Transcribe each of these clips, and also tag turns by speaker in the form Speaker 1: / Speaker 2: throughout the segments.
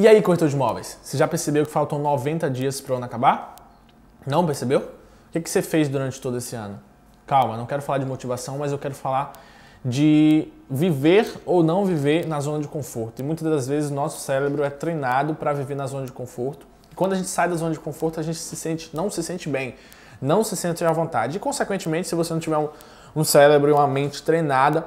Speaker 1: E aí, corretor de imóveis, você já percebeu que faltam 90 dias para o ano acabar? Não percebeu? O que, você fez durante todo esse ano? Calma, não quero falar de motivação, mas eu quero falar de viver ou não viver na zona de conforto. E muitas das vezes nosso cérebro é treinado para viver na zona de conforto. E quando a gente sai da zona de conforto, a gente se sente, não se sente bem, não se sente à vontade. E consequentemente, se você não tiver um, um cérebro e uma mente treinada,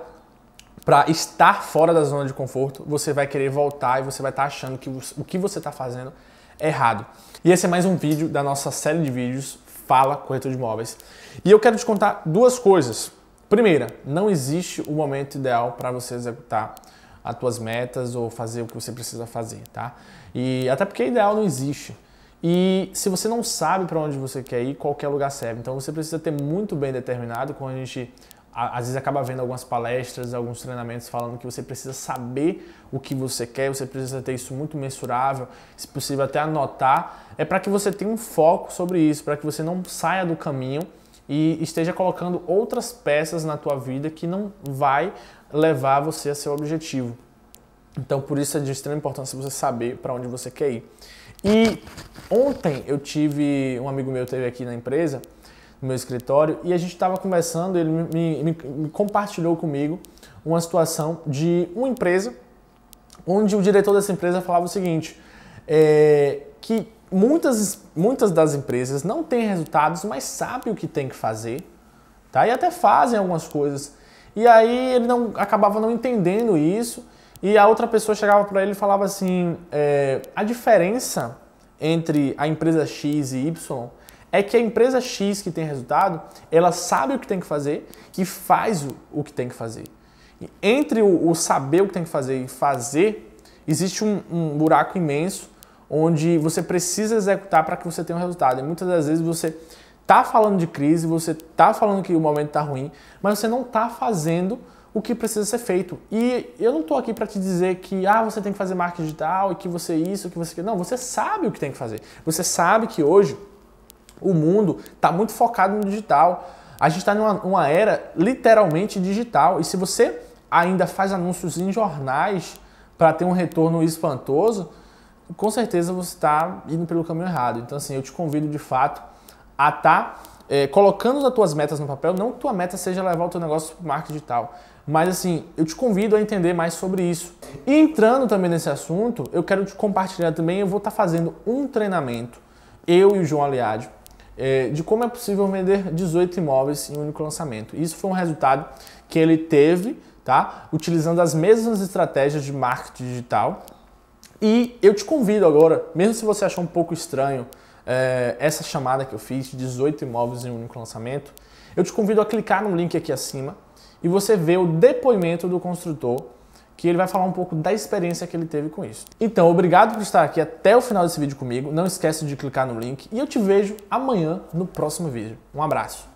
Speaker 1: para estar fora da zona de conforto, você vai querer voltar e você vai estar tá achando que o que você está fazendo é errado. E esse é mais um vídeo da nossa série de vídeos Fala Corretor de Imóveis. E eu quero te contar duas coisas. Primeira, não existe o momento ideal para você executar as tuas metas ou fazer o que você precisa fazer, tá? E até porque ideal não existe. E se você não sabe para onde você quer ir, qualquer lugar serve. Então você precisa ter muito bem determinado, com a gente às vezes acaba vendo algumas palestras, alguns treinamentos falando que você precisa saber o que você quer, você precisa ter isso muito mensurável, se possível até anotar, é para que você tenha um foco sobre isso, para que você não saia do caminho e esteja colocando outras peças na tua vida que não vai levar você a seu objetivo. Então, por isso é de extrema importância você saber para onde você quer ir. E ontem eu tive um amigo meu teve aqui na empresa no meu escritório e a gente estava conversando, ele me, me, me compartilhou comigo uma situação de uma empresa onde o diretor dessa empresa falava o seguinte, é, que muitas, muitas das empresas não têm resultados, mas sabem o que tem que fazer, tá? E até fazem algumas coisas. E aí ele não acabava não entendendo isso, e a outra pessoa chegava para ele e falava assim: é, a diferença entre a empresa X e Y é que a empresa X que tem resultado, ela sabe o que tem que fazer e faz o que tem que fazer. E entre o, saber o que tem que fazer e fazer, existe um, um buraco imenso onde você precisa executar para que você tenha um resultado. E muitas das vezes você está falando de crise, você está falando que o momento está ruim, mas você não está fazendo o que precisa ser feito. E eu não estou aqui para te dizer que ah, você tem que fazer marketing digital e que você isso, que você não, você sabe o que tem que fazer. Você sabe que hoje o mundo está muito focado no digital. A gente está numa, uma era literalmente digital. E se você ainda faz anúncios em jornais para ter um retorno espantoso, com certeza você está indo pelo caminho errado. Então, assim, eu te convido de fato a estar tá, é, colocando as tuas metas no papel. Não que tua meta seja levar o teu negócio para o marketing digital, mas assim, eu te convido a entender mais sobre isso. E entrando também nesse assunto, eu quero te compartilhar também, eu vou estar tá fazendo um treinamento, eu e o João Aliade, é, de como é possível vender 18 imóveis em um único lançamento. Isso foi um resultado que ele teve, tá? Utilizando as mesmas estratégias de marketing digital. E eu te convido agora, mesmo se você achou um pouco estranho é, essa chamada que eu fiz de 18 imóveis em um único lançamento, eu te convido a clicar no link aqui acima e você vê o depoimento do construtor que ele vai falar um pouco da experiência que ele teve com isso. Então, obrigado por estar aqui até o final desse vídeo comigo. Não esquece de clicar no link e eu te vejo amanhã no próximo vídeo. Um abraço.